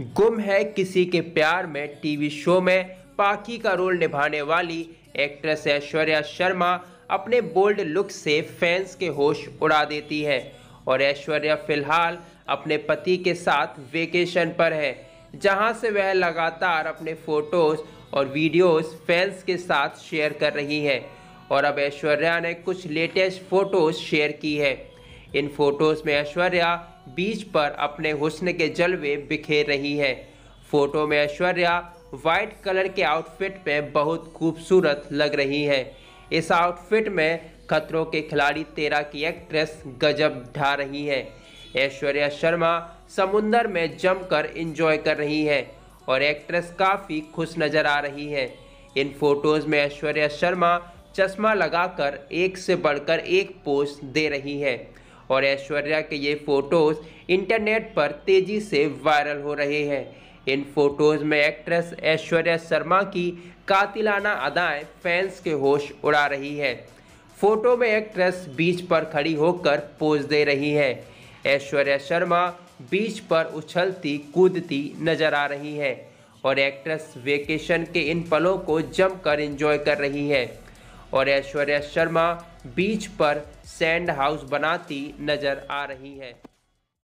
गुम है किसी के प्यार में टीवी शो में पाकी का रोल निभाने वाली एक्ट्रेस ऐश्वर्या शर्मा अपने बोल्ड लुक से फैंस के होश उड़ा देती है और ऐश्वर्या फिलहाल अपने पति के साथ वेकेशन पर है जहां से वह लगातार अपने फोटोज और वीडियोस फैंस के साथ शेयर कर रही हैं और अब ऐश्वर्या ने कुछ लेटेस्ट फोटोज शेयर की है इन फोटोज में ऐश्वर्या बीच पर अपने हुस्न के जलवे बिखेर रही है फोटो में ऐश्वर्या वाइट कलर के आउटफिट में बहुत खूबसूरत लग रही है इस आउटफिट में खतरों के खिलाड़ी तेरा की एक्ट्रेस गजब ढा रही है ऐश्वर्या शर्मा समुंदर में जमकर एंजॉय कर रही है और एक्ट्रेस काफ़ी खुश नज़र आ रही है इन फोटोज़ में ऐश्वर्या शर्मा चश्मा लगाकर एक से बढ़कर एक पोस्ट दे रही है और ऐश्वर्या के ये फोटोज़ इंटरनेट पर तेज़ी से वायरल हो रहे हैं इन फोटोज़ में एक्ट्रेस ऐश्वर्या शर्मा की कातिलाना अदाएं फैंस के होश उड़ा रही है फोटो में एक्ट्रेस बीच पर खड़ी होकर पोज दे रही है ऐश्वर्या शर्मा बीच पर उछलती कूदती नजर आ रही है और एक्ट्रेस वेकेशन के इन पलों को जमकर एंजॉय कर रही है और ऐश्वर्या शर्मा बीच पर सैंड हाउस बनाती नजर आ रही है